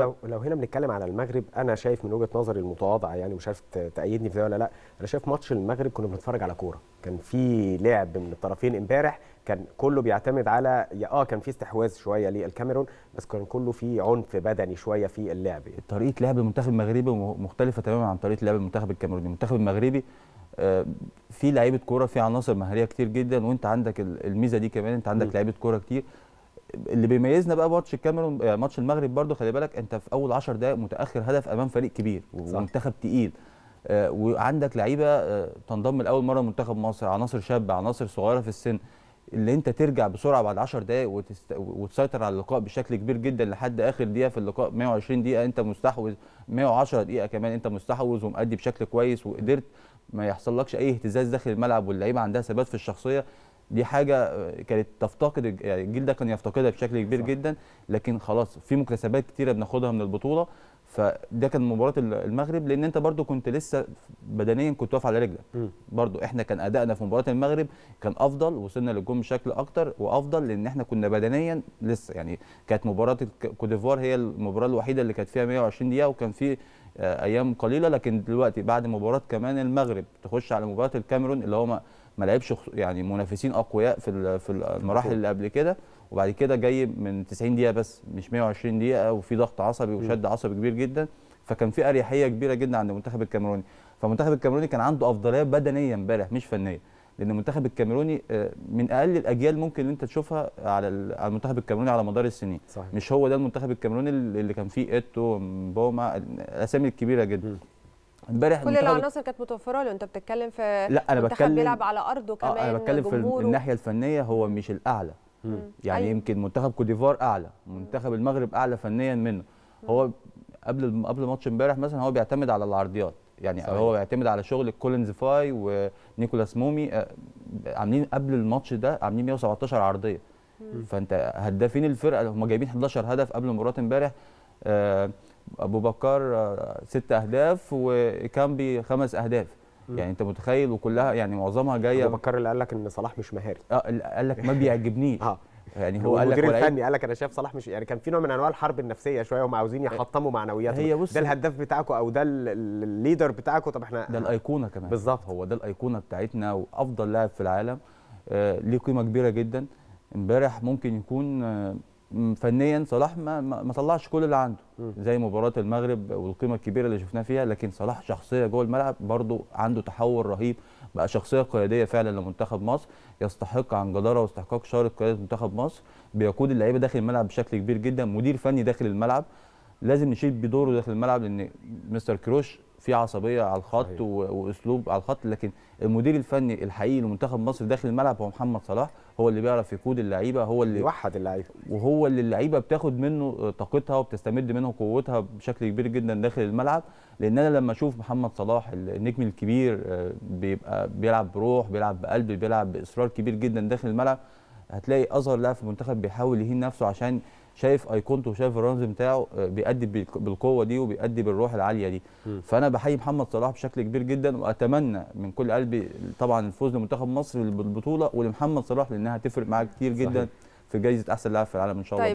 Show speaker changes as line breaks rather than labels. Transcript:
لو
لو هنا بنتكلم على المغرب انا شايف من وجهه نظري المتواضعه يعني مش عارف تايدني في ده ولا لا انا شايف ماتش المغرب كنا بنتفرج على كوره كان في لعب من الطرفين امبارح كان كله بيعتمد على اه كان في استحواذ شويه للكاميرون بس كان كله في عنف بدني شويه في اللعب
طريقه لعب المنتخب المغربي مختلفه تماما عن طريقه لعب المنتخب الكاميروني المنتخب المغربي آه، في لعيبه كوره في عناصر مهاريه كتير جدا وانت عندك الميزه دي كمان انت عندك لعيبه كوره كتير اللي بيميزنا بقى ماتش الكاميرون يعني ماتش المغرب برده خلي بالك انت في اول 10 دقائق متاخر هدف امام فريق كبير ومنتخب تقيل آه، وعندك لعيبه آه، تنضم لاول مره لمنتخب مصر عناصر شابه عناصر صغيره في السن اللي انت ترجع بسرعه بعد 10 دقائق وتست... وتسيطر على اللقاء بشكل كبير جدا لحد اخر دقيقه في اللقاء 120 دقيقه انت مستحوذ 110 دقيقه كمان انت مستحوذ ومؤدي بشكل كويس وقدرت ما يحصلكش اي اهتزاز داخل الملعب واللعيبه عندها ثبات في الشخصيه دي حاجه آه، كانت تفتقد يعني الجيل ده كان يفتقدها بشكل كبير صح. جدا لكن خلاص في مكتسبات كتيره بناخدها من البطوله فده كان مباراه المغرب لان انت برضو كنت لسه بدنيا كنت واقف على رجلك برضو احنا كان ادائنا في مباراه المغرب كان افضل وصلنا للجون بشكل اكتر وافضل لان احنا كنا بدنيا لسه يعني كانت مباراه كوديفوار هي المباراه الوحيده اللي كانت فيها 120 دقيقه وكان في آه، ايام قليله لكن دلوقتي بعد مباراه كمان المغرب تخش على مباراه الكاميرون اللي هم ما لعبش يعني منافسين اقوياء في في المراحل اللي قبل كده وبعد كده جاي من 90 دقيقه بس مش 120 دقيقه وفي ضغط عصبي وشد عصبي كبير جدا فكان في اريحيه كبيره جدا عند المنتخب الكاميروني فالمنتخب الكاميروني كان عنده افضليه بدنيه امبارح مش فنيه لان المنتخب الكاميروني آه، من اقل الاجيال ممكن انت تشوفها على المنتخب الكاميروني على مدار السنين صحيح. مش هو ده المنتخب الكاميروني اللي كان فيه ايتو مبوما الاسامي الكبيره جدا م. امبارح كل العناصر
كانت متوفره
له انت بتتكلم في لا انا بتكلم بيلعب على ارضه كمان آه انا بتكلم في الناحيه الفنيه هو مش الاعلى مم. يعني أي... أيوة. يمكن منتخب كوديفار اعلى منتخب المغرب اعلى فنيا منه مم. هو قبل قبل ماتش امبارح مثلا هو بيعتمد على العرضيات يعني صحيح. هو بيعتمد على شغل كولينز فاي ونيكولاس مومي آه، عاملين قبل الماتش ده عاملين 117 عرضيه مم. فانت هدافين الفرقه هم جايبين 11 هدف قبل مباراه امبارح آه ابو بكر آه، ست اهداف وكامبي خمس اهداف يعني انت متخيل وكلها يعني معظمها جايه ابو بكر اللي قال لك ان صلاح مش مهاري اه قال لك ما
بيعجبنيش اه يعني هو قال لك المدير الفني قال لك انا شايف صلاح مش يعني كان في نوع من انواع الحرب النفسيه شويه هم عاوزين آه، يحطموا معنوياته هي بص ده الهداف بتاعكم او ده الليدر بتاعكم طب احنا ده الايقونه كمان
بالظبط هو ده الايقونه بتاعتنا وافضل لاعب في العالم آه ليه قيمه كبيره جدا امبارح ممكن يكون آه فنيا صلاح ما ما طلعش كل اللي عنده زي مباراه المغرب والقيمه الكبيره اللي شفناها فيها لكن صلاح شخصيه جوه الملعب برده عنده تحول رهيب بقى شخصيه قياديه فعلا لمنتخب مصر يستحق عن جداره واستحقاق شاره قياده منتخب مصر بيقود اللعيبه داخل الملعب بشكل كبير جدا مدير فني داخل الملعب لازم نشيد بدوره داخل الملعب لان مستر كروش في عصبيه على الخط واسلوب على الخط لكن المدير الفني الحقيقي لمنتخب مصر داخل الملعب هو محمد صلاح هو اللي بيعرف يقود اللعيبه هو اللي يوحد اللعيبه وهو اللي اللعيبه بتاخد منه طاقتها وبتستمد منه قوتها بشكل كبير جدا داخل الملعب لان انا لما اشوف محمد صلاح النجم الكبير آه، بيبقى بيلعب بروح بيلعب بقلب بيلعب باصرار كبير جدا داخل الملعب هتلاقي اصغر لاعب في المنتخب بيحاول يهين نفسه عشان شايف ايقونته وشايف الرمز بتاعه آه، بيأدي بالقوه دي وبيأدي بالروح العاليه دي م. فانا بحيي محمد صلاح بشكل كبير جدا واتمنى من كل قلبي طبعا الفوز لمنتخب مصر بالبطوله ولمحمد صلاح لانها هتفرق معاه كتير جدا صحيح. في جائزه احسن لاعب في العالم ان شاء الله طيب.